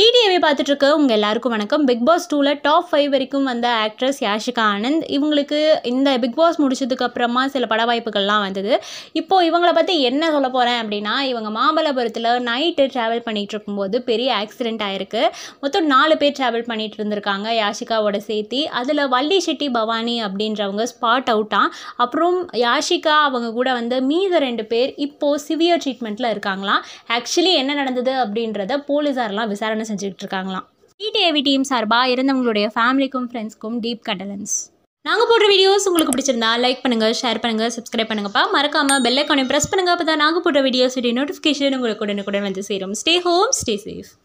டிடிஏவை பார்த்துட்டு இருக்க உங்கள் எல்லாருக்கும் வணக்கம் பிக் பாஸ் டூவில் டாப் ஃபைவ் வரைக்கும் வந்த ஆக்ட்ரஸ் யாஷிகா ஆனந்த் இவங்களுக்கு இந்த பிக் பாஸ் முடிச்சதுக்கு அப்புறமா சில பட வாய்ப்புகள்லாம் வந்தது இப்போது இவங்களை பற்றி என்ன சொல்ல போகிறேன் அப்படின்னா இவங்க மாமல்லபுரத்தில் நைட்டு ட்ராவல் பண்ணிகிட்டு இருக்கும்போது பெரிய ஆக்சிடெண்ட் ஆயிருக்கு மொத்தம் நாலு பேர் ட்ராவல் பண்ணிகிட்டு இருந்திருக்காங்க யாஷிகாவோட சேர்த்தி அதில் வள்ளி செட்டி பவானி அப்படின்றவங்க ஸ்பாட் அவுட்டான் அப்புறம் யாஷிகா அவங்க கூட வந்து மீத ரெண்டு பேர் இப்போது சிவியர் ட்ரீட்மெண்ட்டில் இருக்காங்களாம் ஆக்சுவலி என்ன நடந்தது அப்படின்றத போலீஸாரெலாம் விசாரணை வேலை செஞ்சுக்கிட்டு இருக்காங்களாம் டிடிஏவி e டீம் சார்பாக இருந்தவங்களுடைய ஃபேமிலிக்கும் ஃப்ரெண்ட்ஸ்க்கும் டீப் கண்டலன்ஸ் நாங்கள் போடுற வீடியோஸ் உங்களுக்கு பிடிச்சிருந்தா லைக் பண்ணுங்கள் ஷேர் பண்ணுங்கள் சப்ஸ்கிரைப் பண்ணுங்கப்பா மறக்காமல் பெல்லைக்கானே ப்ரெஸ் பண்ணுங்கள் அப்போ தான் நாங்கள் போடுற வீடியோஸ் வீடியோஸுடைய நோட்டிஃபிகேஷன் உங்களுக்கு கூட வந்து சேரும் ஸ்டே ஹோம் ஸ்டே சேஃப்